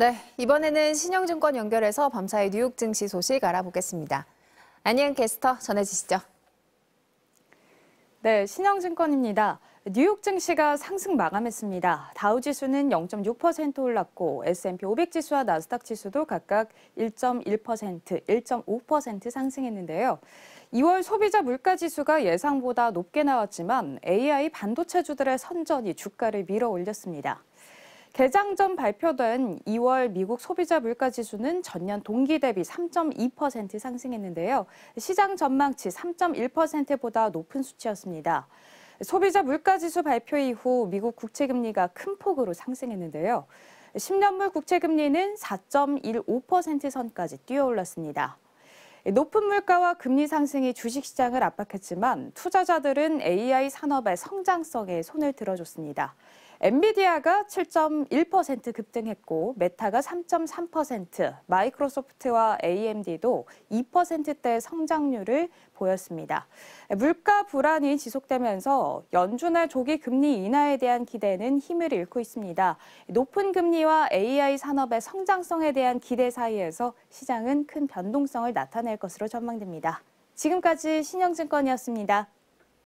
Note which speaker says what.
Speaker 1: 네, 이번에는 신영증권 연결해서 밤사이 뉴욕 증시 소식 알아보겠습니다.
Speaker 2: 안희은 캐스터 전해주시죠. 네, 신영증권입니다. 뉴욕 증시가 상승 마감했습니다. 다우 지수는 0.6% 올랐고 S&P 500 지수와 나스닥 지수도 각각 1.1%, 1.5% 상승했는데요. 2월 소비자 물가 지수가 예상보다 높게 나왔지만 AI 반도체주들의 선전이 주가를 밀어 올렸습니다. 개장 전 발표된 2월 미국 소비자 물가 지수는 전년 동기 대비 3.2% 상승했는데요. 시장 전망치 3.1%보다 높은 수치였습니다. 소비자 물가 지수 발표 이후 미국 국채 금리가 큰 폭으로 상승했는데요. 10년물 국채 금리는 4.15% 선까지 뛰어올랐습니다. 높은 물가와 금리 상승이 주식시장을 압박했지만 투자자들은 AI 산업의 성장성에 손을 들어줬습니다. 엔비디아가 7.1% 급등했고 메타가 3.3%, 마이크로소프트와 AMD도 2%대 성장률을 보였습니다. 물가 불안이 지속되면서 연준의 조기 금리 인하에 대한 기대는 힘을 잃고 있습니다. 높은 금리와 AI 산업의 성장성에 대한 기대 사이에서 시장은 큰 변동성을 나타낼 것으로 전망됩니다. 지금까지 신영증권이었습니다.